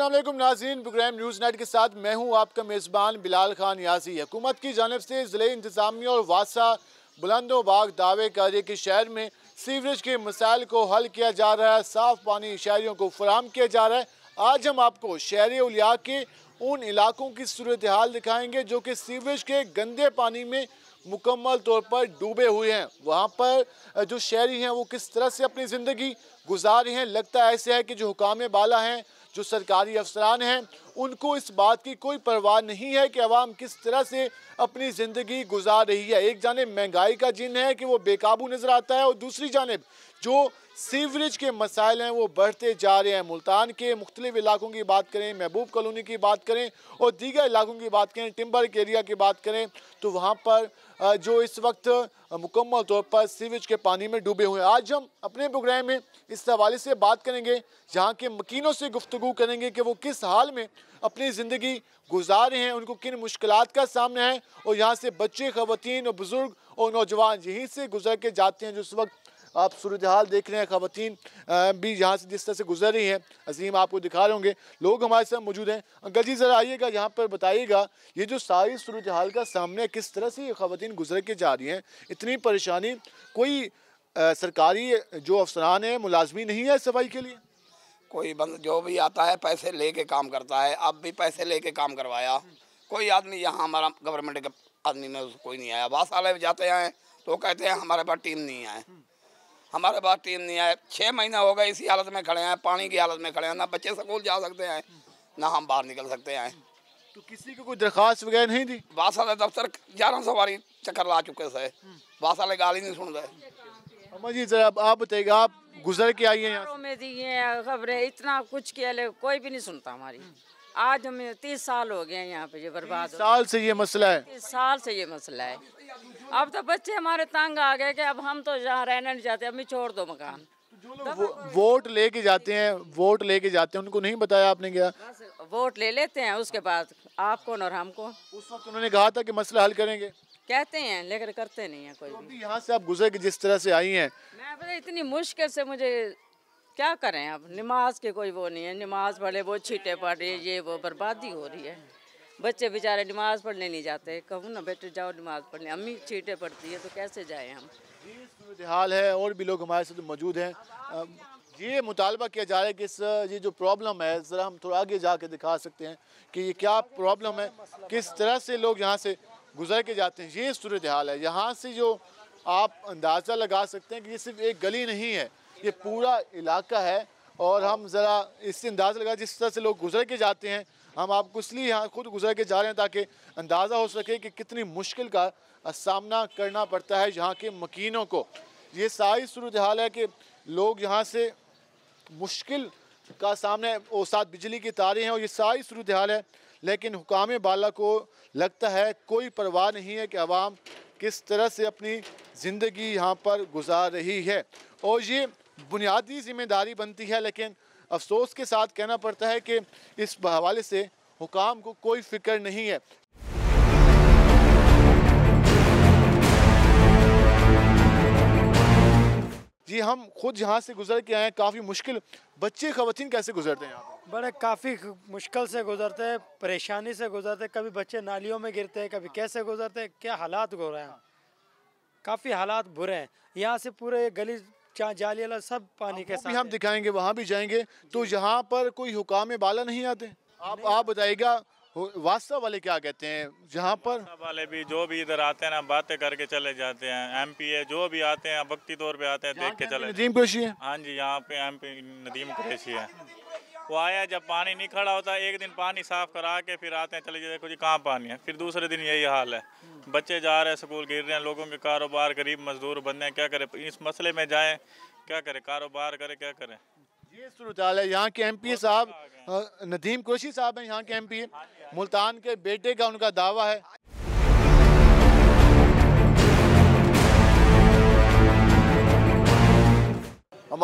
असलम नाजीन programme news night के साथ मैं हूँ आपका मेज़बान बिलाल खान याजी हुकूमत की जानब से ज़िले इंतज़ामिया और वासा बुलंदोबाग दावे कर रही कि शहर में सीवरेज के मसाइल को हल किया जा रहा है साफ़ पानी शहरीों को फराम किया जा रहा है आज हम आपको शहरी उलिया के उन इलाकों की सूरत हाल दिखाएँगे जो कि सीवरेज के गंदे पानी में मुकम्मल तौर पर डूबे हुए हैं वहाँ पर जो शहरी हैं वो किस तरह से अपनी ज़िंदगी गुजार रहे हैं लगता ऐसे है कि जो हुकाम बाला हैं जो सरकारी अफसरान हैं उनको इस बात की कोई परवाह नहीं है कि आवाम किस तरह से अपनी ज़िंदगी गुजार रही है एक जानब महंगाई का जिन है कि वो बेकाबू नज़र आता है और दूसरी जानब जो सीवरेज के मसाइल हैं वो बढ़ते जा रहे हैं मुल्तान के मुख्तलिफ इलाकों की बात करें महबूब कॉलोनी की बात करें और दीगर इलाकों की बात करें टिम्बर एरिया की बात करें तो वहाँ पर जो इस वक्त मुकम्मल तौर पर सीवेज के पानी में डूबे हुए हैं आज हम अपने प्रोग्राम में इस हवाले से बात करेंगे जहाँ के मकीनों से गुफ्तु करेंगे कि वो किस हाल में अपनी ज़िंदगी गुजार रहे हैं उनको किन मुश्किल का सामना है और यहाँ से बच्चे ख़वान और बुज़ुर्ग और नौजवान यहीं से गुजर के जाते हैं जो इस वक्त आप सूरत हाल देख रहे हैं खातन भी यहाँ से जिस तरह से गुजर रही हैं अजीम आपको दिखा रहे होंगे लोग हमारे साथ मौजूद हैं अंकल जी ज़रा आइएगा यहाँ पर बताइएगा ये जो सारी सूरत हाल का सामने किस तरह से ये खातन गुजर के जा रही हैं इतनी परेशानी कोई आ, सरकारी जो अफसरान है मुलाजमी नहीं है सफाई के लिए कोई बंद जो भी आता है पैसे ले के काम करता है अब भी पैसे ले के काम करवाया कोई आदमी यहाँ हमारा गवर्नमेंट का आदमी में कोई नहीं आया बास वाले जाते हैं तो कहते हैं हमारे पास टीम नहीं आए हमारे पास टीम नहीं आए छः महीना हो गए इसी हालत में खड़े हैं पानी की हालत में खड़े हैं ना बच्चे स्कूल जा सकते हैं ना हम बाहर निकल सकते हैं तो किसी को कोई दरखास्त वगैरह नहीं थी बासाले दफ्तर ग्यारह सौ बारी चक्कर ला चुके से बासाले गाली नहीं सुन रहे अम्मा जी जरा आप बताइएगा आप गुजर के आई है खबरें इतना कुछ किया ले कोई भी नहीं सुनता हमारी आज हमें तीस साल हो गए हैं यहाँ पे ये बर्बाद साल से ये मसला है तीस साल से ये मसला है अब तो बच्चे हमारे तंग आ गए कि अब हम तो यहाँ रहना नहीं चाहते अभी छोड़ दो मकान वो, वोट लेके जाते हैं वोट लेके जाते हैं उनको नहीं बताया आपने क्या वोट ले लेते हैं उसके बाद आपको और हमको उस वक्त उन्होंने कहा था कि मसला हल करेंगे कहते हैं लेकर करते नहीं है कोई तो यहाँ से आप गुजर के जिस तरह से आई हैं मैं इतनी मुश्किल से मुझे क्या करें अब नमाज की कोई वो नहीं है नमाज पढ़े वो छीटे पड़े ये वो बर्बादी हो रही है बच्चे बेचारे नमाज पढ़ने नहीं जाते कहूँ ना बेटे जाओ नमाज पढ़ने अम्मी छीटे पड़ती है तो कैसे जाए हम हाल है और भी लोग हमारे साथ मौजूद हैं ये मुतालबा किया जा रहा है कि इस ये जो प्रॉब्लम है ज़रा हम थोड़ा आगे जा कर दिखा सकते हैं कि ये क्या प्रॉब्लम है किस तरह से लोग यहाँ से गुजर के जाते हैं ये सूरत हाल है यहाँ से जो आप अंदाज़ा लगा सकते हैं कि ये सिर्फ एक गली नहीं है ये पूरा इलाका है और हम ज़रा इससे अंदाज़ा लगा जिस तरह से लोग गुजर के जाते हैं हम आपको इसलिए यहाँ खुद गुजर के जा रहे हैं ताकि अंदाज़ा हो सके कि कितनी मुश्किल का सामना करना पड़ता है यहाँ के मकीनों को ये सारी सूरत हाल है कि लोग यहाँ से मुश्किल का सामने और साथ बिजली की तारे हैं और ये सारी सूरत हाल है लेकिन हुकाम बाला को लगता है कोई परवाह नहीं है कि आवाम किस तरह से अपनी ज़िंदगी यहाँ पर गुजार रही है और ये बुनियादी ज़िम्मेदारी बनती है लेकिन अफसोस के साथ कहना पड़ता है कि इस हवाले से हुकाम को कोई फिक्र नहीं है जी हम खुद यहाँ से गुजर के आए हैं काफ़ी मुश्किल बच्चे खवतिन कैसे गुजरते हैं यहाँ बड़े काफ़ी मुश्किल से गुजरते हैं परेशानी से गुजरते हैं कभी बच्चे नालियों में गिरते हैं कभी कैसे गुजरते हैं क्या हालात हो रहे हैं काफ़ी हालात बुरे हैं यहाँ से पूरे गली जहाँ जालियाला सब पानी के साथ हम दिखाएंगे वहाँ भी जाएंगे तो यहाँ पर कोई हुकाम बाला नहीं आते आप आप बताइएगा वास्ता वाले क्या कहते हैं जहाँ पर वाले भी जो भी इधर आते हैं ना बातें करके चले जाते हैं एम पी ए जो भी आते हैं भक्ति तौर पे आते हैं देख के चले नदीम कुरेशी है हाँ जी यहाँ पे एम पी नदीम कुरेशी है वो आया जब पानी नहीं खड़ा होता एक दिन पानी साफ करा के फिर आते हैं चले जाते देखो जी कहाँ पानी है फिर दूसरे दिन यही हाल है बच्चे जा रहे हैं स्कूल गिर रहे हैं लोगों के कारोबार गरीब मजदूर बंदे क्या करे इस मसले में जाए क्या करे कारोबार करे क्या करें ये सूरत है यहाँ के एम पी साहब नदीम कोशी साहब हैं यहाँ के एम पी हाँ हाँ मुल्तान के बेटे का उनका दावा है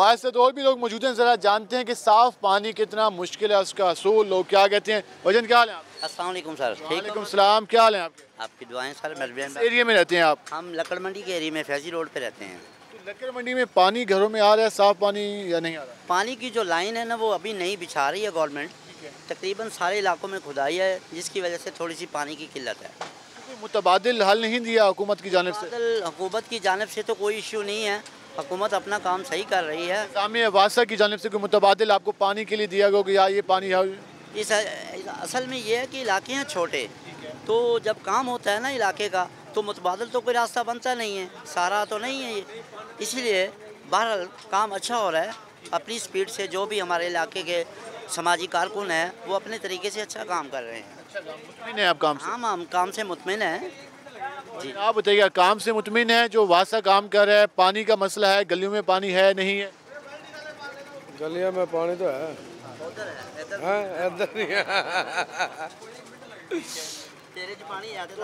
हमारे साथ और भी लोग मौजूद हैं ज़रा जानते हैं कि साफ़ पानी कितना मुश्किल है उसका असूल लोग क्या कहते हैं वजन क्या हाल है असलम सर सलाम क्या हाल है आपके आपकी दुआएं सर एरिया में रहते हैं आप हम लकड़ मंडी के एरिया में फैजी रोड पे रहते हैं तो लकड़ मंडी में पानी घरों में आ रहा है साफ़ पानी या नहीं आ रहा पानी की जो लाइन है ना वो अभी नहीं बिछा रही है गवर्नमेंट तकरीबन सारे इलाकों में खुदाई है जिसकी वजह से थोड़ी सी पानी की किल्लत है मुतबाद हल नहीं दिया हुकूमत की जानब से हुकूमत की जानब से तो कोई इशू नहीं है हुकूमत अपना काम सही कर रही है वादा वासा की जानब से कोई मुतबादल आपको पानी के लिए दिया गया कि या ये पानी है इस असल में ये है कि इलाके हैं छोटे तो जब काम होता है ना इलाके का तो मुतबादल तो कोई रास्ता बनता नहीं है सारा तो नहीं है ये इसलिए बहरहाल काम अच्छा हो रहा है अपनी स्पीड से जो भी हमारे इलाके के समाजी कारकुन हैं वो अपने तरीके से अच्छा काम कर रहे हैं अच्छा काम आप काम हाँ, हम काम से मुतमिन हैं आप बताइए काम से मुतमिन है जो वासा काम कर रहा है पानी का मसला है गलियों में पानी है नहीं है गलियों में पानी तो है हाँ, तो।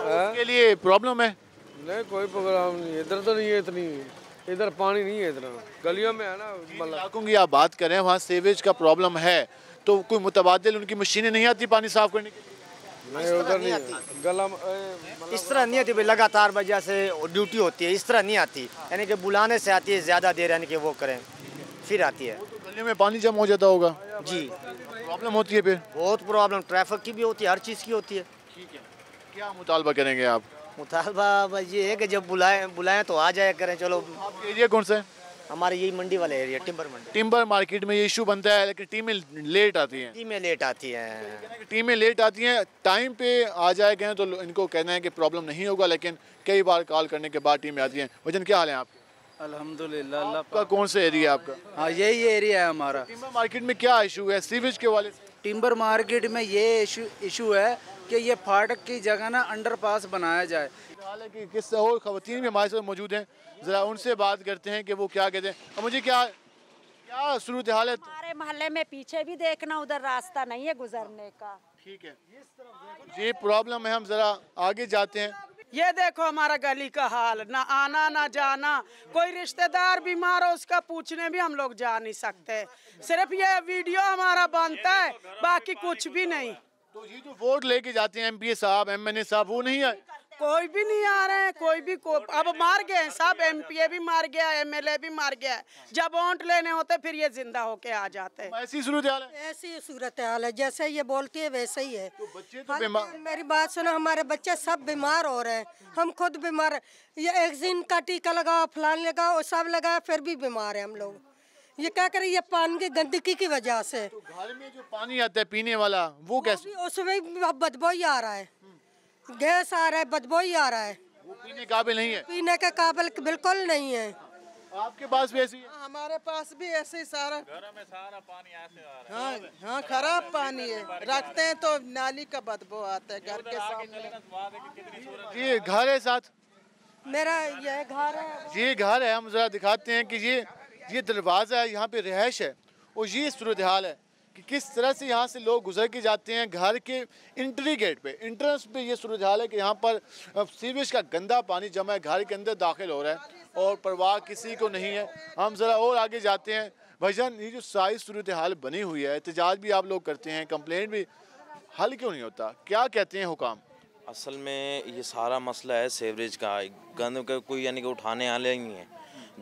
हाँ? के लिए प्रॉब्लम है नहीं कोई प्रॉब्लम नहीं इधर तो नहीं है इतनी इधर पानी नहीं है इतना गलियों में है ना मतलब। इलाकों की आप बात करें वहाँ सेवेज का प्रॉब्लम है तो कोई मुतबादल उनकी मशीनें नहीं आती पानी साफ करने के लिए नहीं मतलब इस तरह नहीं आती भाई लगातार वजह जैसे ड्यूटी होती है इस तरह नहीं आती यानी कि बुलाने से आती है ज़्यादा देर यानी कि वो करें फिर आती है तो गलियों में पानी जमा हो जाता होगा जी प्रॉब्लम होती है फिर बहुत प्रॉब्लम ट्रैफिक की भी होती है हर चीज़ की होती है ठीक है क्या मुतालबा करेंगे आप मुतालबा ये है कि जब बुलाएं बुलाएं तो आ जाया करें चलो आपके एरिया कौन सा है हमारे यही मंडी वाला एरिया टिम्बर मंडी टिम्बर मार्केट में ये इशू बनता है लेकिन टीमें लेट आती हैं टीमें लेट आती हैं टीमें लेट आती हैं टाइम पे आ जाए गए तो इनको कहना है कि प्रॉब्लम नहीं होगा लेकिन कई बार कॉल करने के बाद टीमें आती हैं वजन क्या हाल है आप अलहमदुल्ला आपका कौन सा एरिया आपका हाँ यही एरिया है हमारा टिम्बर मार्केट में क्या इशू है सीवेज के वाले टिम्बर मार्केट में ये इशू है कि ये फाटक की जगह ना अंडरपास बनाया जाए हालांकि कि किस और खातन भी हमारे साथ मौजूद हैं ज़रा उनसे बात करते हैं कि वो क्या कहते हैं और मुझे क्या क्या सूरत हाल है हमारे मोहल्ले में पीछे भी देखना उधर रास्ता नहीं है गुजरने का ठीक है जी प्रॉब्लम है हम ज़रा आगे जाते हैं ये देखो हमारा गली का हाल ना आना ना जाना कोई रिश्तेदार बीमार हो उसका पूछने भी हम लोग जा नहीं सकते सिर्फ ये वीडियो हमारा बनता है बाकी कुछ भी नहीं तो ये जो वोट लेके जाते हैं एमपीए साहब एमएनए साहब वो नहीं आए कोई भी नहीं आ रहे हैं कोई भी को, अब मार गए हैं सब एमपीए भी मार गया एमएलए भी मार गया है जब वोट लेने होते फिर ये जिंदा होके आ जाते हैं ऐसी सूरत हाल है ऐसी सूरत हाल है जैसे ये बोलती है वैसे ही है तो बच्चे तो मेरी बात सुनो हमारे बच्चे सब बीमार हो रहे हैं हम खुद बीमार ये एक का टीका लगाओ फलान लगाओ सब लगाया फिर भी बीमार है हम लोग ये क्या करे ये पानी की गंदगी की वजह से तो घर में जो पानी आता है पीने वाला वो कैसे उसमें बदबोई आ रहा है गैस आ रहा है बदबोई आ रहा है वो पीने काबिल नहीं है पीने के काबिल बिल्कुल नहीं है आपके पास भी ऐसी है? हमारे पास भी ऐसे ही सारा घर में सारा पानी ऐसे आ रहा है हाँ हाँ खराब पानी है रखते हैं तो नाली का बदबू आता है घर के सामने घर है साथ मेरा यह घर है जी घर है हम जरा दिखाते हैं कि ये ये दरवाज़ा है यहाँ पे रहायश है और ये सूरत हाल है कि किस तरह से यहाँ से लोग गुजर के जाते हैं घर के इंट्री गेट पे इंट्रेंस पे ये सूरत हाल है कि यहाँ पर सीवेज का गंदा पानी जमा है घर के अंदर दाखिल हो रहा है और परवाह किसी को नहीं है हम ज़रा और आगे जाते हैं भाईजान ये जो सारी सूरत हाल बनी हुई है एहतजाज भी आप लोग करते हैं कंप्लेंट भी हल क्यों नहीं होता क्या कहते हैं हुकाम असल में ये सारा मसला है सेवरेज का गंद का कोई यानी कि उठाने वाले नहीं है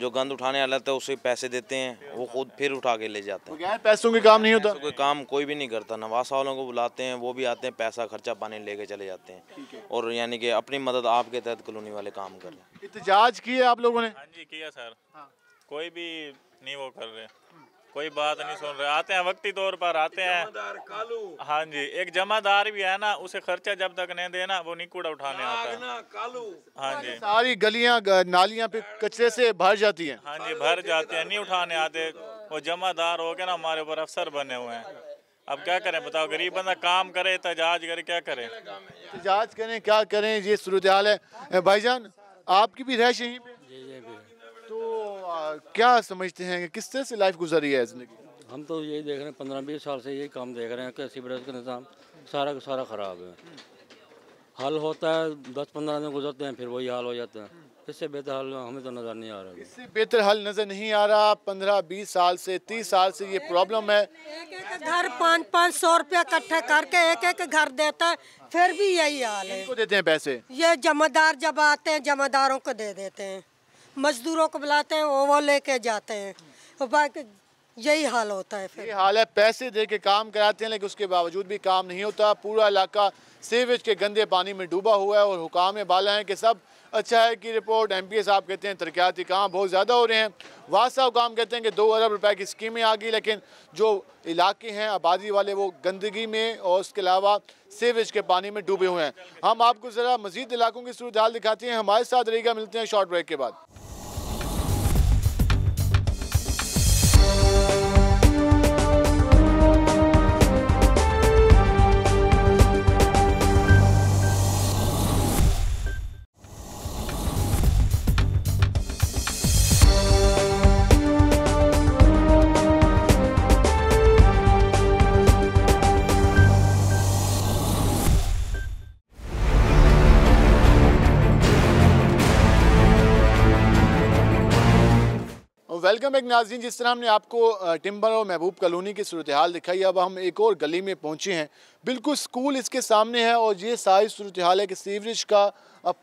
जो गंद उठाने वाला था उसे पैसे देते हैं वो खुद फिर उठा के ले जाते हैं पैसों के काम नहीं होता कोई काम कोई भी नहीं करता नवासा वालों को बुलाते हैं वो भी आते हैं पैसा खर्चा पानी लेके चले जाते हैं और यानी कि अपनी मदद आपके तहत कलोनी वाले काम कर रहे हैं इतजाज किया आप लोगों ने हाँ जी किया सर हाँ। कोई भी नहीं वो कर रहे हम्म। कोई बात नहीं सुन रहे आते हैं वक्ती तौर पर आते हैं हाँ जी एक जमादार भी है ना उसे खर्चा जब तक नहीं देना वो नहीं कूड़ा उठाने आता है कालू हाँ जी सारी गलियां नालियां पे कचरे से भर जाती हैं हाँ जी भर जाते हैं नहीं उठाने आते वो जमादार हो के ना हमारे ऊपर अफसर बने हुए हैं अब क्या करें बताओ गरीब बंदा काम करे तजाज करे क्या करे तजाज करें क्या करें ये सूरत हाल है भाईजान आपकी भी रहश यहीं पे क्या समझते हैं किस तरह से लाइफ गुजरी है जिंदगी हम तो यही देख रहे हैं पंद्रह बीस साल से यही काम देख रहे हैं कि सीवरेज का निज़ाम सारा का सारा ख़राब है हल होता है दस पंद्रह दिन गुजरते हैं फिर वही हाल हो जाते हैं इससे बेहतर हल हमें तो नज़र नहीं आ रहा इससे बेहतर हल नज़र नहीं आ रहा पंद्रह बीस साल से तीस साल से ये प्रॉब्लम है एक एक घर पाँच पाँच सौ रुपया इकट्ठा करके एक एक घर देता है फिर भी यही हाल है देते हैं पैसे ये जमादार जब आते हैं जमादारों को दे देते हैं मजदूरों को बुलाते हैं वो वो लेके जाते हैं तो बाकी यही हाल होता है फिर हाल है पैसे दे के काम कराते हैं लेकिन उसके बावजूद भी काम नहीं होता पूरा इलाका सीवेज के गंदे पानी में डूबा हुआ है और हुकाम बाला है कि सब अच्छा है कि रिपोर्ट एम पी साहब कहते हैं तरक्याती काम बहुत ज़्यादा हो रहे हैं वाद साहब काम कहते हैं कि दो अरब रुपए की स्कीमें आ गई लेकिन जो इलाके हैं आबादी वाले वो गंदगी में और उसके अलावा सीवेज के पानी में डूबे हुए हैं हम आपको ज़रा मजीद इलाकों की सूरत हाल दिखाते हैं हमारे साथ रहेगा मिलते हैं शॉर्ट ब्रेक के बाद वेलकम बैक नाजीन जिस तरह हमने आपको टिम्बर और महबूब कॉलोनी की सूरत हाल दिखाई अब हम एक और गली में पहुंचे हैं बिल्कुल स्कूल इसके सामने है और ये सारी सूरत हाल है कि सीवरेज का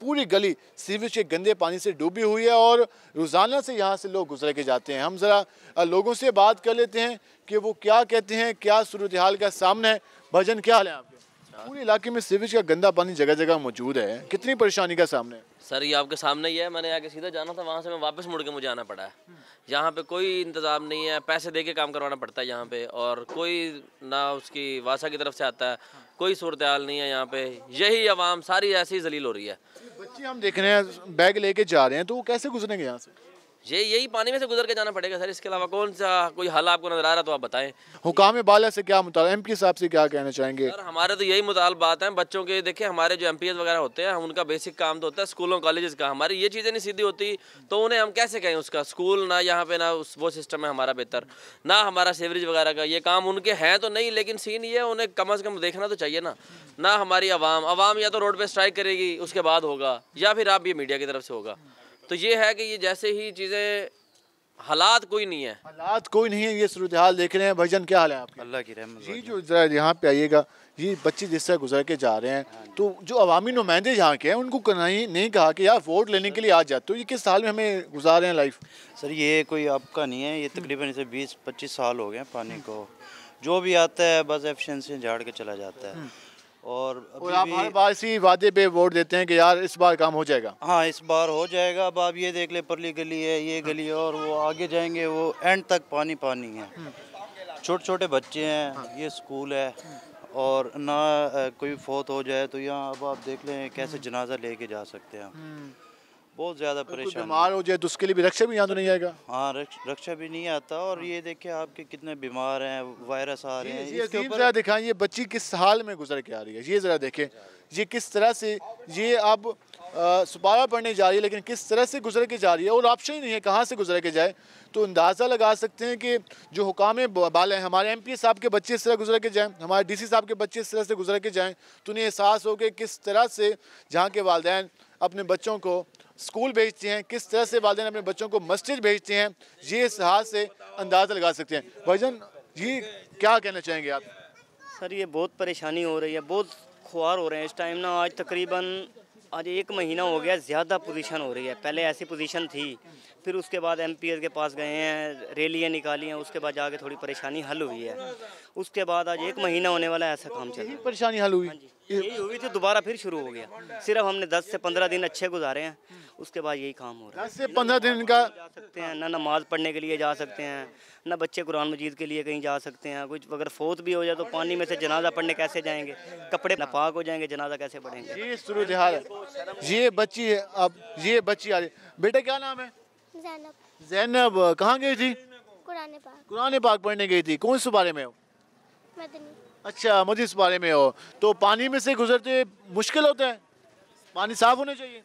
पूरी गली सीवरेज के गंदे पानी से डूबी हुई है और रोज़ाना से यहाँ से लोग गुजर के जाते हैं हम ज़रा लोगों से बात कर लेते हैं कि वो क्या कहते हैं क्या सूरत हाल का सामना है भजन क्या हाल है आपके पूरे इलाके में सीवेज का गंदा पानी जगह जगह मौजूद है कितनी परेशानी का सामने सर ये आपके सामने ही है मैंने आगे सीधा जाना था वहाँ से मैं वापस मुड़ के मुझे आना पड़ा है यहाँ पे कोई इंतज़ाम नहीं है पैसे दे के काम करवाना पड़ता है यहाँ पे और कोई ना उसकी वासा की तरफ से आता है कोई सूरत नहीं है यहाँ पे यही आवाम सारी ऐसी जलील हो रही है बच्चे हम देख रहे हैं बैग लेके जा रहे हैं तो वो कैसे गुजरेंगे यहाँ से ये यही पानी में से गुजर के जाना पड़ेगा सर इसके अलावा कौन सा कोई हल आपको नजर आ रहा तो आप बताएं हुकाम बाला से क्या मुताल एम पी साहब से क्या कहना चाहेंगे सर हमारे तो यही मुतालबात है बच्चों के देखिए हमारे जो एम वगैरह होते हैं उनका बेसिक काम तो होता है स्कूलों कॉलेज का हमारी ये चीज़ें नहीं सीधी होती तो उन्हें हम कैसे कहें उसका स्कूल ना यहाँ पे ना वो सिस्टम है हमारा बेहतर ना हमारा सेवरेज वगैरह का ये काम उनके हैं तो नहीं लेकिन सीन ये उन्हें कम अज़ कम देखना तो चाहिए ना ना हमारी आवाम आवाम या तो रोड पर स्ट्राइक करेगी उसके बाद होगा या फिर आप ये मीडिया की तरफ से होगा तो ये है कि ये जैसे ही चीज़ें हालात कोई नहीं है हालात कोई नहीं है ये सूरत हाल देख रहे हैं भजन क्या हाल है आपके अल्लाह की रहमत जी जो इधर यहाँ पे आइएगा ये बच्चे जिस तरह गुजर के जा रहे हैं हाँ तो जो अवामी नुमाइंदे यहाँ के हैं उनको नहीं, नहीं कहा कि यार वोट लेने के लिए आ जाते हो ये किस साल में हमें गुजार रहे हैं लाइफ सर ये कोई आपका नहीं है ये तकरीबन इसे बीस पच्चीस साल हो गए पानी हम्म। को जो भी आता है बस एफिशेंसी झाड़ के चला जाता है हम्म। और आप हर बार इसी वादे पे वोट देते हैं कि यार इस बार काम हो जाएगा हाँ इस बार हो जाएगा अब आप ये देख ले परली गली है ये गली है और वो आगे जाएंगे वो एंड तक पानी पानी है हम्म। छोटे छोटे बच्चे हैं हाँ। ये स्कूल है और ना कोई फोत हो जाए तो यहाँ अब आप देख लें कैसे हम्म। जनाजा लेके जा सकते हैं हम्म। बहुत ज़्यादा परेशान बीमार हो जाए तो उसके लिए भी रक्षा भी यहाँ तो नहीं आएगा हाँ रक्षा भी नहीं आता और हाँ। ये देखिए आपके कितने बीमार हैं वायरस आ रहे हैं ये दिखाएं ये बच्ची किस हाल में गुजर के आ रही है ये ज़रा देखें ये किस तरह से ये अब सुपारा पढ़ने जा रही है लेकिन किस तरह से गुजर के जा रही है और ऑप्शन ही नहीं है कहाँ से गुजर के जाए तो अंदाज़ा लगा सकते हैं कि जो हुकाम बाल हैं हमारे एम पी साहब के बच्चे इस तरह गुजर के जाएँ हमारे डी सी साहब के बच्चे इस तरह से गुजर के जाएँ तो उन्हें एहसास हो कि किस तरह से जहाँ के वालदे अपने बच्चों को स्कूल भेजते हैं किस तरह से वाले अपने बच्चों को मस्जिद भेजते हैं ये इस हाथ से अंदाज़ा लगा सकते हैं भाईजान ये क्या कहना चाहेंगे आप सर ये बहुत परेशानी हो रही है बहुत खुआर हो रहे हैं इस टाइम ना आज तकरीबन आज एक महीना हो गया ज़्यादा पोजीशन हो रही है पहले ऐसी पोजीशन थी फिर उसके बाद एम के पास गए हैं रैलियाँ निकाली हैं उसके बाद जाके थोड़ी परेशानी हल हुई है उसके बाद आज एक महीना होने वाला है ऐसा काम चल रहा है परेशानी हल हुई हाँ यही हुई थी दोबारा फिर शुरू हो गया सिर्फ हमने 10 से 15 दिन अच्छे गुजारे हैं उसके बाद यही काम हो रहा है दस से पंद्रह दिन का जा सकते हैं ना नमाज पढ़ने के लिए जा सकते हैं ना बच्चे कुरान मजीद के लिए कहीं जा सकते हैं कुछ अगर फोत भी हो जाए तो पानी में से जनाजा पढ़ने कैसे जाएंगे कपड़े नापाक हो जाएंगे जनाजा कैसे पढ़ेंगे ये बच्ची है अब ये बच्ची आ रही बेटे क्या नाम है जैनब uh, कहाँ गई थी कुरान पाक पढ़ने गई थी कौन से बारे में हो अच्छा मुझे इस बारे में हो तो पानी में से गुजरते मुश्किल होता है पानी साफ होना चाहिए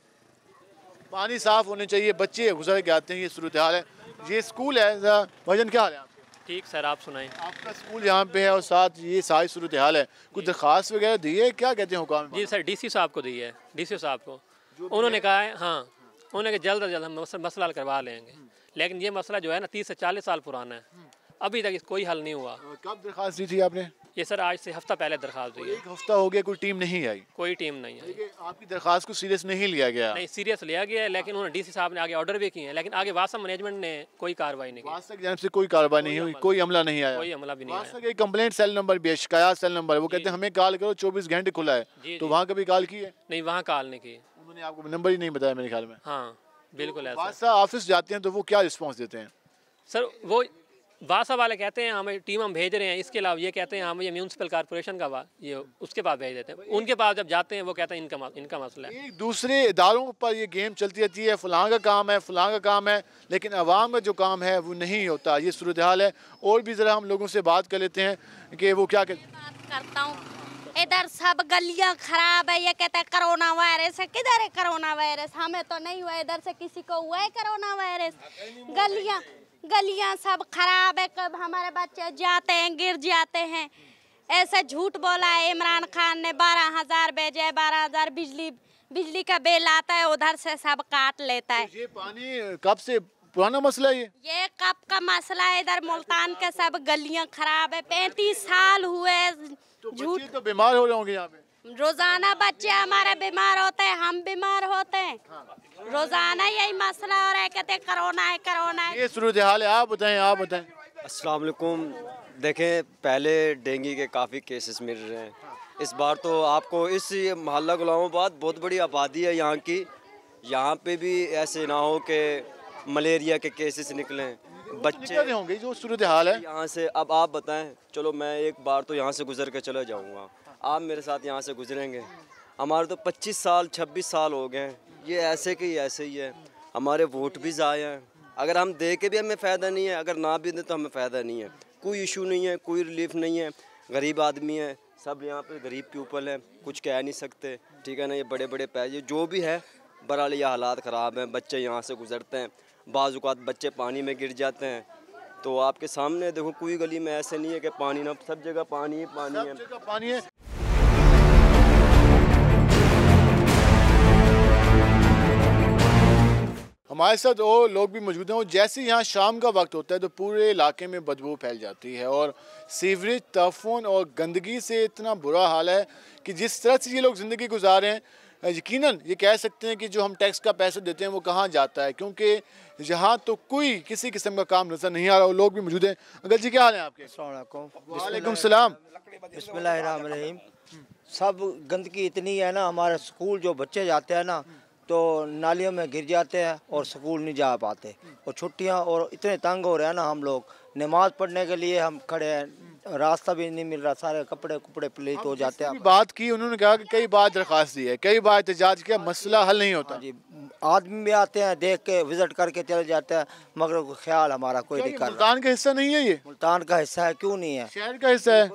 पानी साफ होने चाहिए बच्चे गुजर के आते हैं ये सूरत हाल है ये स्कूल है भजन क्या हाल है ठीक सर आप सुनाए आपका स्कूल यहाँ पे है और साथ ये सारी सूरत हाल है कुछ दरख्वास्त वगैरह दी है क्या कहते हैं हुकाम जी सर सी साहब को दी है डी साहब को उन्होंने कहा है हाँ उन्होंने जल्द अज जल्द हम मसला हल करवा लेंगे लेकिन ये मसला जो है ना तीस से चालीस साल पुराना है अभी तक कोई हल नहीं हुआ कब दरखास्त दी थी आपने ये सर आज से हफ्ता पहले दरखास्त दी तो एक हफ्ता हो गया कोई टीम नहीं आई कोई टीम नहीं आई आपकी दरखास्त को सीरियस नहीं लिया गया नहीं सीरियस लिया गया है लेकिन उन्होंने डीसी साहब ने आगे ऑर्डर भी किए हैं लेकिन आगे वासा मैनेजमेंट ने कोई कार्रवाई नहीं की जान से कोई कार्रवाई नहीं हुई कोई हमला नहीं आया कोई हमला भी नहीं आया कम्प्लेट सेल नंबर भी है शिकायत सेल नंबर वो कहते हैं हमें कॉल करो चौबीस घंटे खुला है तो वहाँ कभी कॉल की है नहीं वहाँ कॉल नहीं की उन्होंने आपको नंबर ही नहीं बताया मेरे ख्याल में हाँ बिल्कुल तो ऐसा ऑफिस जाते हैं तो वो क्या रिस्पॉन्स देते हैं सर वो वासा वाले कहते हैं हमें टीम हम भेज रहे हैं इसके अलावा ये कहते हैं हम ये म्यूनसिपल कॉरपोरेशन का वा ये उसके पास भेज देते हैं उनके पास जब जाते हैं वो कहते हैं इनका इनका मसला है एक दूसरे इदारों पर ये गेम चलती रहती है फलां का काम है फलां का काम है लेकिन आवाम का जो काम है वो नहीं होता ये सूरत हाल है और भी ज़रा हम लोगों से बात कर लेते हैं कि वो क्या कर... करता हूँ इधर सब गलियां खराब है ये कहते हैं कोरोना वायरस है किधर है कोरोना वायरस हमें तो नहीं हुआ इधर से किसी को हुआ है कोरोना वायरस हाँ, गलियां गलियां सब खराब है कब हमारे बच्चे जाते हैं गिर जाते हैं ऐसे झूठ बोला है इमरान खान ने बारह हजार भेजे बारह हजार बिजली बिजली का बिल आता है उधर से सब काट लेता है तो ये पानी कब से पुराना मसला है ये ये कब का मसला है इधर मुल्तान के सब गलियां खराब है पैंतीस साल हुए तो झूठ तो बीमार हो रहे होंगे यहाँ पे रोजाना बच्चे हमारे बीमार होते हैं हम बीमार होते हैं हाँ। रोजाना यही मसला हो रहा है कहते करोना है करोना है ये सूरत हाल है आप बताएं आप बताएं असलकुम देखें पहले डेंगू के काफ़ी केसेस मिल रहे हैं इस बार तो आपको इस मोहल्ला गुलामाबाद बहुत बड़ी आबादी है यहाँ की यहाँ पे भी ऐसे ना हो कि मलेरिया के केसेस निकलें तो बच्चे होंगे जो सूरत हाल है यहाँ से अब आप बताएं चलो मैं एक बार तो यहाँ से गुजर के चला जाऊँगा आप मेरे साथ यहाँ से गुजरेंगे हमारे तो 25 साल 26 साल हो गए ये ऐसे के ही ऐसे ही है हमारे वोट भी ज़ाया हैं अगर हम दे के भी हमें फ़ायदा नहीं है अगर ना भी दें तो हमें फ़ायदा नहीं है कोई इशू नहीं है कोई रिलीफ नहीं है गरीब आदमी है सब यहाँ पर गरीब पीपल हैं कुछ कह नहीं सकते ठीक है ना ये बड़े बड़े पैसे जो भी है बहरहाल ये हालात ख़राब हैं बच्चे यहाँ से गुजरते हैं बाज़ात बच्चे पानी में गिर जाते हैं तो आपके सामने देखो कोई गली में ऐसे नहीं है कि पानी ना सब जगह पानी पानी है पानी है हमारे साथ और लोग भी मौजूद हैं और जैसे यहाँ शाम का वक्त होता है तो पूरे इलाके में बदबू फैल जाती है और सीवरेज तफन और गंदगी से इतना बुरा हाल है कि जिस तरह से ये लोग ज़िंदगी गुजार रहे हैं यकीनन ये कह सकते हैं कि जो हम टैक्स का पैसा देते हैं वो कहाँ जाता है क्योंकि यहाँ तो कोई किसी किस्म का काम नजर नहीं आ रहा लोग भी मौजूद हैं अंकल जी क्या हाल है आपके वालेकुम सलाम बसमीम सब गंदगी इतनी है ना हमारे स्कूल जो बच्चे जाते हैं ना तो नालियों में गिर जाते हैं और स्कूल नहीं जा पाते और छुट्टियाँ और इतने तंग हो रहे हैं ना हम लोग नमाज़ पढ़ने के लिए हम खड़े हैं रास्ता भी नहीं मिल रहा सारे कपड़े कुपड़े प्लेट हो जाते हैं बात की उन्होंने कहा कि कई बार दरख्वास्त दी है कई बार एहतजाज किया हाँ मसला हल नहीं होता हाँ जी आदमी भी आते हैं देख के विजिट करके चले जाते हैं मगर ख्याल हमारा कोई नहीं कर मुल्तान का हिस्सा नहीं है ये मुल्तान का हिस्सा है क्यों नहीं है शहर का हिस्सा है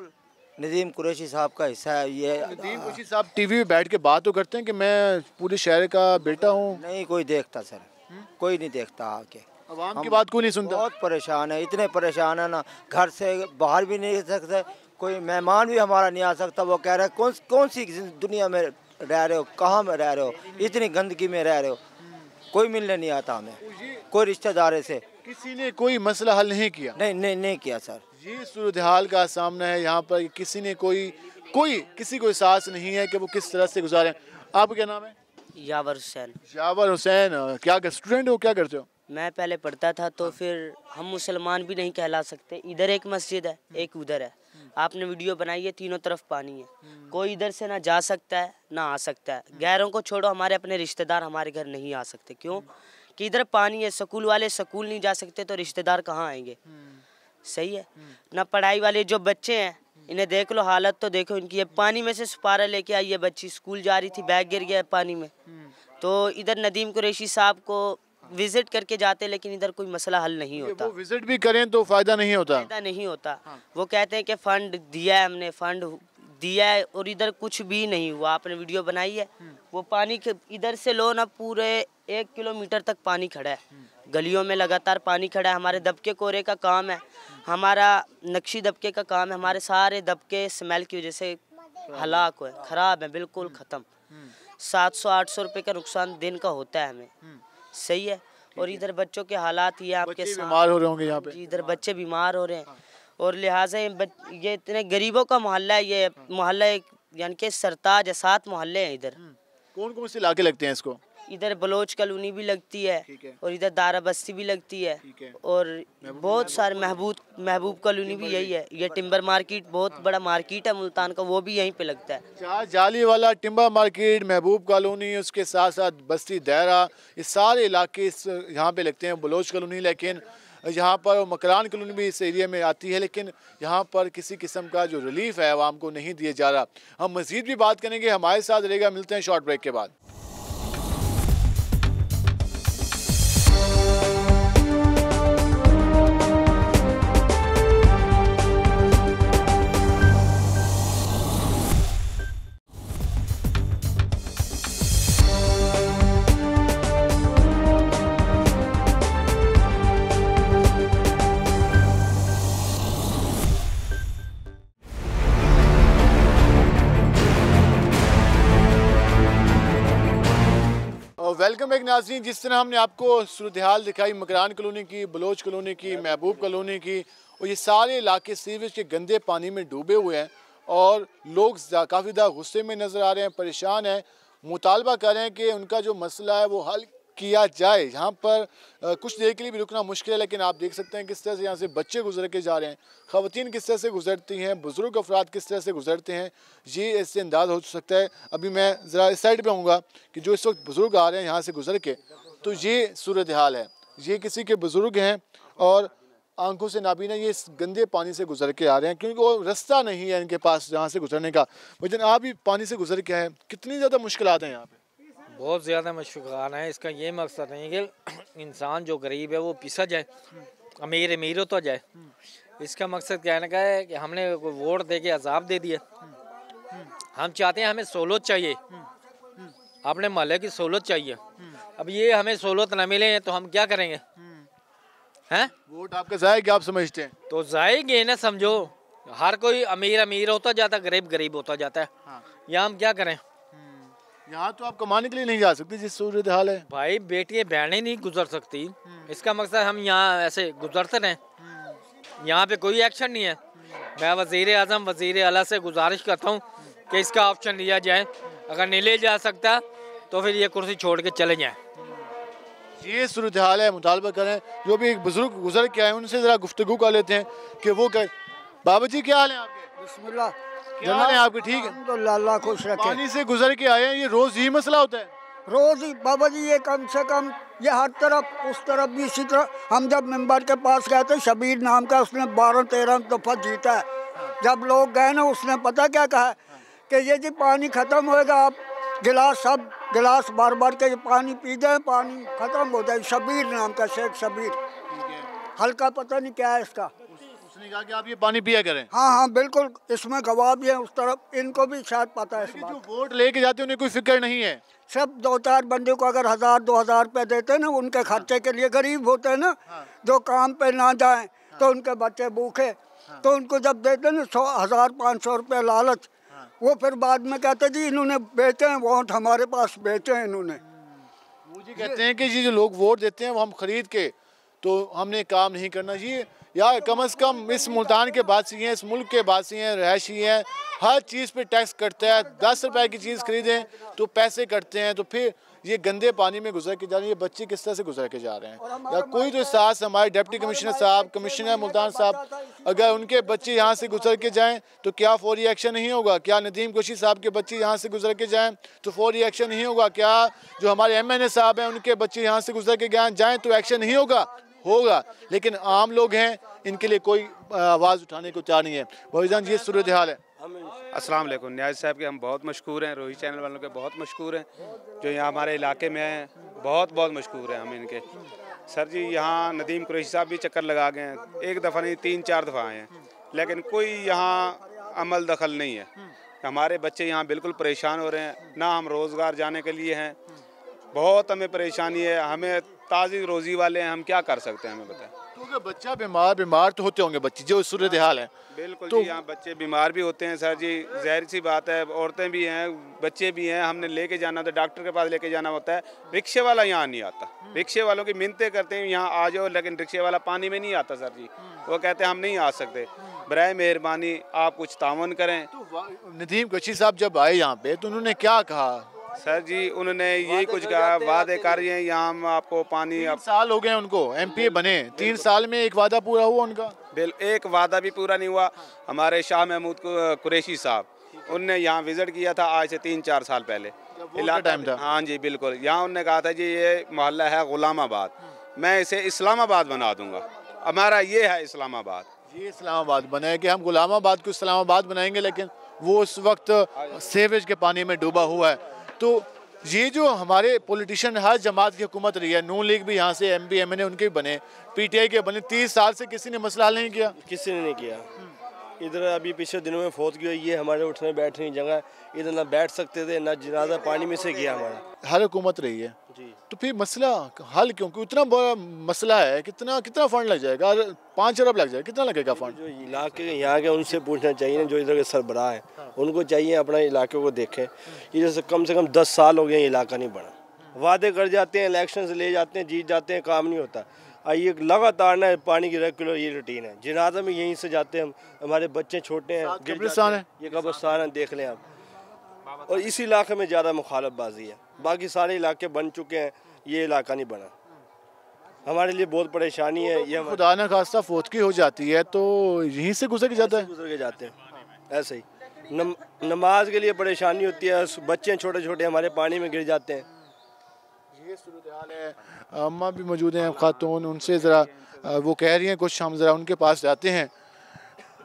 नदीम कुरैशी साहब का हिस्सा है ये नदीम कुरैशी साहब टीवी पे बैठ के बात तो करते हैं कि मैं पूरे शहर का बेटा हूँ नहीं कोई देखता सर हम्म। कोई नहीं देखता आके आवाम की बात को नहीं सुनता बहुत परेशान है इतने परेशान है ना घर से बाहर भी नहीं सकते कोई मेहमान भी हमारा नहीं आ सकता वो कह रहे कौन कौन सी दुनिया में रह रहे हो कहाँ में रह रहे हो इतनी गंदगी में रह रहे हो कोई मिलने नहीं आता हमें तो कोई रिश्तेदार से किसी ने कोई मसला हल नहीं किया नहीं नहीं नहीं किया सर ये सूरत हाल का सामना है यहाँ पर किसी ने कोई कोई किसी को एहसास नहीं है कि वो किस तरह से गुजारे आप क्या नाम है यावर हुसैन यावर हुसैन क्या स्टूडेंट हो क्या करते हो मैं पहले पढ़ता था तो हाँ। फिर हम मुसलमान भी नहीं कहला सकते इधर एक मस्जिद है हम्म। एक उधर है हम्म। आपने वीडियो बनाई है तीनों तरफ पानी है हम्म। कोई इधर से ना जा सकता है ना आ सकता है गैरों को छोड़ो हमारे अपने रिश्तेदार हमारे घर नहीं आ सकते क्यों कि इधर पानी है स्कूल वाले स्कूल नहीं जा सकते तो रिश्तेदार कहाँ आएंगे सही है ना पढ़ाई वाले जो बच्चे हैं इन्हें देख लो हालत तो देखो इनकी पानी में से सुपारा लेके आई है बच्ची स्कूल जा रही थी बैग गिर गया पानी में तो इधर नदीम कुरेशी साहब को विजिट करके जाते लेकिन इधर कोई मसला हल नहीं होता वो विजिट भी करें तो फायदा नहीं होता फायदा नहीं होता हाँ। वो कहते हैं कि फंड दिया है हमने फंड दिया है और इधर कुछ भी नहीं हुआ आपने वीडियो बनाई है हम्म। वो पानी इधर से लो ना पूरे एक किलोमीटर तक पानी खड़ा है हम्म। गलियों में लगातार पानी खड़ा है हमारे दबके कोरे का काम है हमारा नक्शी दबके का काम है हमारे सारे दबके स्मेल की वजह से हलाक हुए खराब है बिल्कुल हम्म। ख़त्म सात सौ आठ सौ रुपये का नुकसान दिन का होता है हमें सही है और इधर बच्चों के हालात ये आपके बीमार हो रहे होंगे यहाँ पे इधर बच्चे बीमार हो रहे हैं हाँ। और लिहाजा ये इतने गरीबों का मोहल्ला है ये हाँ। मोहल्ला यानी कि सरताज सात मोहल्ले हैं इधर हम्म। कौन कौन से इलाके लगते हैं इसको इधर बलोच कॉलोनी भी लगती है और इधर दारा बस्ती भी लगती है और बहुत सारे महबूब महबूब कॉलोनी भी यही है ये टिम्बर मार्केट बहुत हाँ। बड़ा मार्केट है मुल्तान का वो भी यहीं पे लगता है अच्छा, जाली वाला टिम्बर मार्केट महबूब कॉलोनी उसके साथ साथ बस्ती दहरा ये सारे इलाके इस यहाँ पे लगते हैं बलोच कॉलोनी लेकिन यहाँ पर मकरान कॉलोनी भी इस एरिया में आती है लेकिन यहाँ पर किसी किस्म का जो रिलीफ है आवाम को नहीं दिया जा रहा हम मज़ीद भी बात करेंगे हमारे साथ रहेगा मिलते हैं शॉर्ट ब्रेक के बाद वेलकम बैक नाजरीन जिस तरह हमने आपको सूरत हाल दिखाई मकरान कॉलोनी की बलोच कलोनी की महबूब कॉलोनी की और ये सारे इलाके सीवेज के गंदे पानी में डूबे हुए हैं और लोग काफ़ी ज़्यादा गुस्से में नज़र आ रहे हैं परेशान हैं मुतालबा करें कि उनका जो मसला है वो हल किया जाए यहाँ पर कुछ देर के लिए भी रुकना मुश्किल है लेकिन आप देख सकते हैं किस तरह से यहाँ से बच्चे गुजर के जा रहे हैं खातन किस तरह से गुजरती हैं बुज़ुर्ग अफराद किस तरह से गुजरते हैं ये इससे अंदाज हो सकता है अभी मैं ज़रा इस साइड पर हूँगा कि जो इस वक्त बुज़ुर्ग आ रहे हैं यहाँ से गुजर के तो ये सूरत हाल है ये किसी के बुज़ुर्ग हैं और आंखों से नाबीना ये इस गंदे पानी से गुजर के आ रहे हैं क्योंकि वो रास्ता नहीं है इनके पास जहाँ से गुजरने का वजन आप भी पानी से गुजर के आए कितनी ज़्यादा मुश्किल हैं यहाँ पर बहुत ज़्यादा मशफाना है इसका ये मकसद नहीं कि इंसान जो गरीब है वो पिसा जाए अमीर अमीर होता जाए इसका मकसद कहने का है कि हमने वोट दे के अजाब दे दिया हम चाहते हैं हमें सहूलत चाहिए अपने महल की सहूलत चाहिए अब ये हमें सहूलत ना मिले तो हम क्या करेंगे हैं वोट आपका जाए आप समझते हैं तो जाएंगे ना समझो हर कोई अमीर अमीर होता जाता गरीब गरीब होता जाता है हाँ। या हम क्या करें यहाँ तो आप कमाने के लिए नहीं जा सकते जिस सूरत हाल है भाई बेटी बहने नहीं गुजर सकती हम्म। इसका मकसद हम यहाँ ऐसे गुजरते रहे हम्म। यहाँ पे कोई एक्शन नहीं है हम्म। मैं वजीर अजम वजीर अला से गुजारिश करता हूँ कि इसका ऑप्शन लिया जाए अगर नहीं ले जा सकता तो फिर ये कुर्सी छोड़ के चले जाए ये सूरत हाल है मुतालबा करें जो भी एक बुज़ुर्ग गुजर के आए उनसे ज़रा गुफ्तु कर लेते हैं कि वो कर बाबा जी क्या हाल है आपके बसमिल्ला जनाब है आपकी ठीक है खुश रखे पानी से गुजर के आए हैं ये रोज ही मसला होता है रोज बाबा जी ये कम से कम ये हर तरफ उस तरफ भी इसी तरह हम जब मेम्बर के पास गए थे शबीर नाम का उसने बारह तेरह दफ़ा जीता है जब लोग गए ना उसने पता क्या कहा कि ये जी पानी ख़त्म होएगा आप गिलास सब गिलास बार बार के पानी पी जाए पानी ख़त्म हो जाए शबीर नाम का शेख शबीर हल्का पता नहीं क्या है इसका उसने कहा कि आप ये पानी पिया करें हाँ हाँ बिल्कुल इसमें गवाह भी है उस तरफ इनको भी शायद पता है जो वोट लेके जाते उन्हें कोई फिक्र नहीं है सब दो चार बंदे को अगर हजार दो हजार रुपये देते हैं ना उनके हाँ। खर्चे हाँ। के लिए गरीब होते हैं ना हाँ। जो काम पे ना जाए हाँ। तो उनके बच्चे भूखे हाँ। तो उनको जब देते ना सौ हजार पाँच सौ रुपये लालच हाँ। वो फिर बाद में कहते जी इन्होंने बेचे हैं वोट हमारे पास बेचे हैं इन्होंने मुझे हम्म। कहते हैं कि जी जो लोग वोट देते हैं वो हम खरीद के तो हमने काम नहीं करना चाहिए या कम अज़ कम इस मुल्तान के बासी हैं इस मुल्क के बासी हैं रहायशी हैं हर चीज़ पे टैक्स कटता है दस रुपए की चीज़ खरीदें तो पैसे कटते हैं तो फिर ये गंदे पानी में गुजर के जा रहे हैं ये बच्चे किस तरह से गुजर के जा रहे हैं या कोई तो सास हमारे डिप्टी कमिश्नर साहब कमिश्नर मुल्तान साहब अगर उनके बच्चे यहाँ से गुजर के जाएँ तो क्या फौरी एक्शन नहीं होगा क्या नदीम खुशी साहब के बच्चे यहाँ से गुजर के जाएँ तो फौरी एक्शन नहीं होगा क्या जो हमारे एम एन ए साहब हैं उनके बच्चे यहाँ से गुजर के जाएँ तो एक्शन नहीं होगा होगा लेकिन आम लोग हैं इनके लिए कोई आवाज़ उठाने को चाह नहीं है भाई जान ये सूरत हाल है अस्सलाम न्याज साहब के हम बहुत मशहूर हैं रोहित चैनल वालों के बहुत मशहूर हैं जो यहाँ हमारे इलाके में हैं बहुत बहुत मशहूर हैं हम इनके सर जी यहाँ नदीम कुरैशी साहब भी चक्कर लगा गए हैं एक दफ़ा नहीं तीन चार दफ़ा आए हैं लेकिन कोई यहाँ अमल दखल नहीं है हमारे बच्चे यहाँ बिल्कुल परेशान हो रहे हैं ना हम रोज़गार जाने के लिए हैं बहुत हमें परेशानी है हमें ताज़ी रोज़ी वाले हैं हम क्या कर सकते हैं हमें बताएं क्योंकि बच्चा बीमार बीमार तो होते होंगे बच्चे जो सूरत हाल है बिल्कुल तो, जी यहाँ बच्चे बीमार भी होते हैं सर जी जहर सी बात है औरतें भी हैं बच्चे भी हैं हमने लेके जाना होता है डॉक्टर के पास लेके जाना होता है रिक्शे वाला यहाँ नहीं आता रिक्शे वालों की मिनते करते हैं यहाँ आ जाओ लेकिन रिक्शे वाला पानी में नहीं आता सर जी वो कहते हैं हम नहीं आ सकते बर मेहरबानी आप कुछ तावन करें तो नदीम कशी साहब जब आए यहाँ पे तो उन्होंने क्या कहा सर जी उन्होंने यही कुछ कहा वादे कर रहे हैं यहाँ हम आपको पानी आप... साल हो गए उनको एमपीए बने तीन साल में एक वादा पूरा हुआ उनका बिल एक वादा भी पूरा नहीं हुआ हमारे शाह महमूद कुरैशी साहब उनने यहाँ विजिट किया था आज से तीन चार साल पहले टाइम था हाँ जी बिल्कुल यहाँ उनने कहा था जी ये मोहल्ला है गुलामाबाद मैं इसे इस्लामाबाद बना दूंगा हमारा ये है इस्लामाबाद ये इस्लामाबाद बनाए कि हम गुलामाबाद को इस्लामाबाद बनाएंगे लेकिन वो उस वक्त हाँ सेवेज के पानी में डूबा हुआ है तो ये जो हमारे पॉलिटिशियन हर जमात की हुकूमत रही है नून लीग भी यहाँ से M B M N A उनके भी बने पी टी आई के बने तीस साल से किसी ने मसला हल नहीं किया किसी ने नहीं किया इधर अभी पिछले दिनों में फौत की हुई ये हमारे उठने बैठने की जगह इधर ना बैठ सकते थे ना जनाजा पानी में से किया हमारा हर हुकूमत रही है तो फिर मसला हल क्यों क्योंकि इतना बड़ा मसला है कितना कितना फंड लग जाएगा पाँच अरब लग जाएगा कितना लगेगा फंड इलाके यहाँ के उनसे पूछना चाहिए जो इधर के सरबराह है हाँ। उनको चाहिए अपना इलाके को देखें ये जैसे कम से कम दस साल हो गए इलाका नहीं बढ़ा वादे कर जाते हैं इलेक्शन ले जाते हैं जीत जाते हैं काम नहीं होता ये लगातार ना पानी की रेगुलर ये रूटीन है जिनाजा में यहीं से जाते हैं हम हमारे बच्चे छोटे हैं ये कब्रस्तान है देख लें आप और इसी इलाके में ज़्यादा मुखालफबाजी है बाकी सारे इलाके बन चुके हैं ये इलाका नहीं बना हमारे लिए बहुत परेशानी है ये खुदा न खासा फौज की हो जाती है तो यहीं से गुजर के जाता है गुजर के जाते हैं ऐसे ही नमाज के लिए परेशानी होती है बच्चे छोटे छोटे हमारे पानी में गिर जाते हैं ये सूरत है अम्मा भी मौजूद हैं खातून उनसे ज़रा वो कह रही हैं कुछ हम ज़रा उनके पास जाते हैं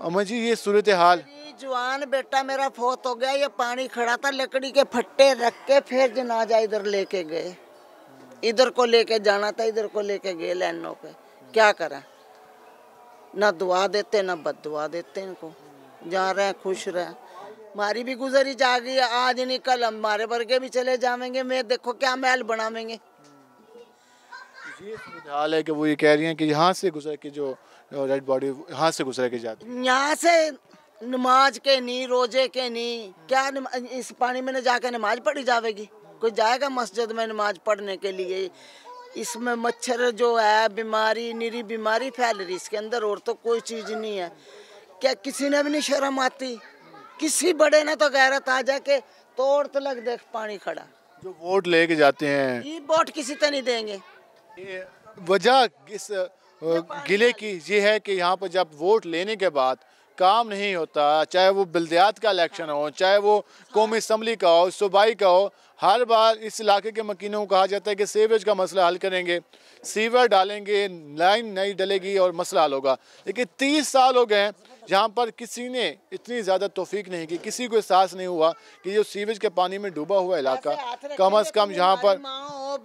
अमन जी ये सूरत हाल जवान बेटा मेरा फोत हो गया ये पानी खड़ा था लकड़ी के फट्टे रख के फिर जनाजा इधर लेके गए इधर को लेके जाना था इधर को लेके गए लाइनों पे क्या करें ना दुआ देते ना बद दुआ देते इनको जा रहे हैं खुश रहे हमारी भी गुजरी जा गई आज नहीं कल हमारे वर्गे भी चले जावेंगे मैं देखो क्या महल बनावेंगे ये हाल है कि वो ये कह रही हैं कि यहाँ से गुजर के जो डेड बॉडी यहाँ से गुजरे के जाते यहाँ से नमाज के नहीं रोजे के नहीं क्या इस पानी में जाके नमाज पढ़ी जाएगी कोई जाएगा मस्जिद में नमाज पढ़ने के लिए इसमें मच्छर जो है बीमारी निरी बीमारी फैल रही इसके अंदर और तो कोई चीज़ नहीं है क्या किसी ने भी नहीं शर्म आती किसी बड़े ने तो गैरत आ जाके तोड़ लग देख पानी खड़ा जो वोट लेके जाते हैं ये वोट किसी तरह नहीं देंगे वजह इस गिले की ये है कि यहाँ पर जब वोट लेने के बाद काम नहीं होता चाहे वो बल्दियात का इलेक्शन हो चाहे वो कौमी इसम्बली का हो सूबाई का हो हर बार इस इलाके के मकीनों को कहा जाता है कि सीवेज का मसला हल करेंगे सीवर डालेंगे लाइन नहीं डलेगी और मसला हल होगा लेकिन तीस साल हो गए हैं जहाँ पर किसी ने इतनी ज़्यादा तोफीक नहीं की किसी को एहसास नहीं हुआ कि जो सीवेज के पानी में डूबा हुआ इलाका कम अज़ कम यहाँ पर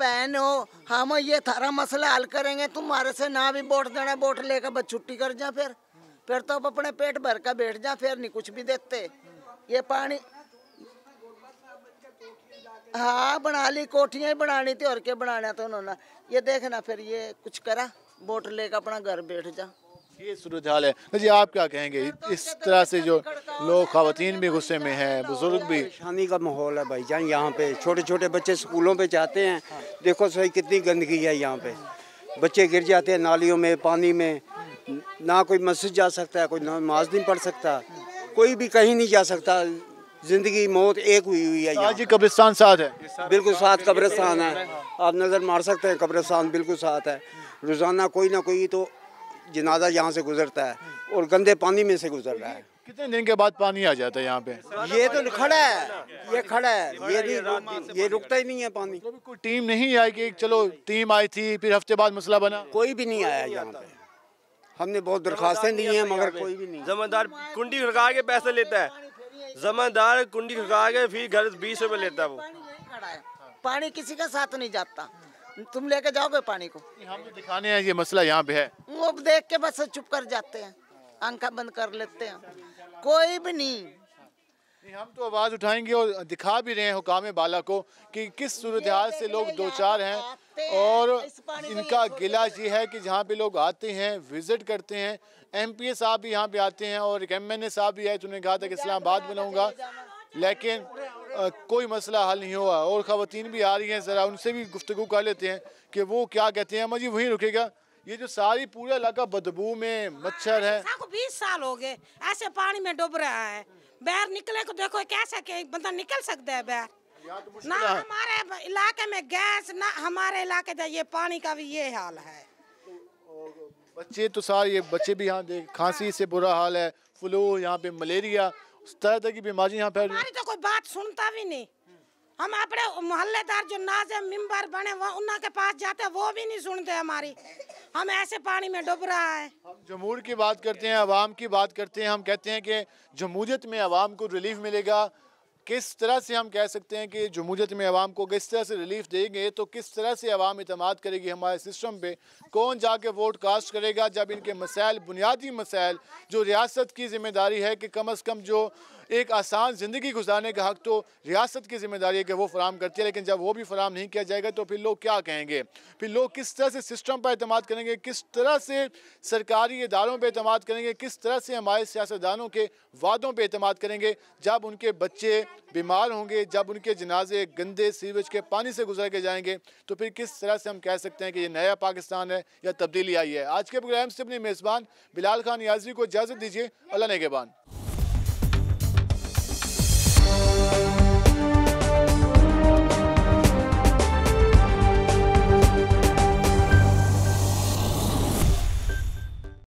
बहन हो हम ये थारा मसला हल करेंगे तुम्हारे से ना भी वोट देना वोट लेकर बस छुट्टी कर जा फिर फिर तो अपने पेट भर का बैठ जा फिर नहीं कुछ भी देते ये पानी हाँ बना ली कोठिया ही बनानी थी और क्या बनाना था उन्होंने ये देखना फिर ये कुछ करा वोट लेकर अपना घर बैठ जा ये सूरत हाल है जी आप क्या कहेंगे इस तरह से जो लोग खातन भी गुस्से में हैं बुजुर्ग भी शानी का माहौल है भाई जान यहाँ पे छोटे छोटे बच्चे स्कूलों पे जाते हैं देखो सही कितनी गंदगी है यहाँ पे बच्चे गिर जाते हैं नालियों में पानी में ना कोई मस्जिद जा सकता है कोई नमाज नहीं पढ़ सकता कोई भी कहीं नहीं जा सकता जिंदगी मौत एक हुई हुई है यहाँ जी कब्रिस्तान साथ है बिल्कुल साथ कब्रिस्तान है आप नज़र मार सकते हैं कब्रिस्तान बिल्कुल साथ है रोज़ाना कोई ना कोई तो जनाजा यहाँ से गुजरता है और गंदे पानी में से गुजर रहा है कितने दिन के बाद पानी आ जाता है यहाँ पे ये तो खड़ा है ये खड़ा है ये नहीं ये रुकता ही नहीं है पानी कोई टीम नहीं आई कि चलो टीम आई थी फिर हफ्ते बाद मसला बना कोई भी नहीं आया यहाँ पे हमने बहुत दरखास्तें दी हैं मगर कोई भी नहीं जमींदार कुंडी खड़का के पैसे लेता है जमींदार कुंडी खड़का के फिर घर बीस रूपए लेता है वो पानी किसी का साथ नहीं जाता तुम लेके जाओगे पानी को हम तो दिखाने हैं ये मसला यहाँ पे है वो देख के बस चुप कर जाते हैं आंखा बंद कर लेते हैं कोई भी नहीं हम तो आवाज़ उठाएंगे और दिखा भी रहे हैं बाला को कि किस सूरत हाल से लोग दो चार हैं और इनका गिला ये है कि जहाँ पे लोग आते हैं विज़िट करते हैं एमपीए साहब भी यहाँ पे आते हैं और एक ए साहब भी है तो उन्होंने कहा था कि इस्लामाबाद में लूँगा लेकिन कोई मसला हल नहीं हुआ और ख़वान भी आ रही हैं ज़रा उनसे भी गुफ्तु कर लेते हैं कि वो क्या कहते हैं अम्मा जी वहीं रुकेगा ये जो सारी पूरा इलाका बदबू में मच्छर है बीस साल हो गए ऐसे पानी में डूब रहा है बैर निकले को देखो कैसा के बंदा निकल सकता है बैर तो ना हमारे इलाके में गैस ना हमारे इलाके का ये पानी का भी ये हाल है बच्चे तो सारे बच्चे भी यहाँ देख खांसी से बुरा हाल है फ्लू यहाँ पे मलेरिया तय की बीमारी यहाँ फैल तो कोई बात सुनता भी नहीं हम अपने मोहल्लेदार जो नाज है मिम्बर बने वो उनके पास जाते हैं वो भी नहीं सुनते हमारी हम ऐसे पानी में डूब रहा है जमूर की बात करते हैं आवाम की बात करते हैं हम कहते हैं कि जमहूरियत में आवाम को रिलीफ मिलेगा किस तरह से हम कह सकते हैं कि जमूलियत में आवाम को किस तरह से रिलीफ देंगे तो किस तरह से आवाम इतमाद करेगी हमारे सिस्टम पर कौन जाके वोट कास्ट करेगा जब इनके मसाइल बुनियादी मसाइल जो रियासत की जिम्मेदारी है कि कम अज़ कम जो एक आसान ज़िंदगी गुजारने का हक तो रियासत की जिम्मेदारी है कि वो फराम करती है लेकिन जब वो भी फराम नहीं किया जाएगा तो फिर लोग क्या कहेंगे फिर लोग किस तरह से सिस्टम पर अतमाद करेंगे किस तरह से सरकारी इदारों पर अतमाद करेंगे किस तरह से हमारे सियासतदानों के वादों पर अतमाद करेंगे जब उनके बच्चे बीमार होंगे जब उनके जनाजे गंदे सीवेज के पानी से गुजर के जाएंगे तो फिर किस तरह से हम कह सकते हैं कि ये नया पाकिस्तान है या तब्दीली आई है आज के प्रोग्राम से अपने मेज़बान बिलाल खान याजी को इजाज़त दीजिए अल्लाह नेगेबान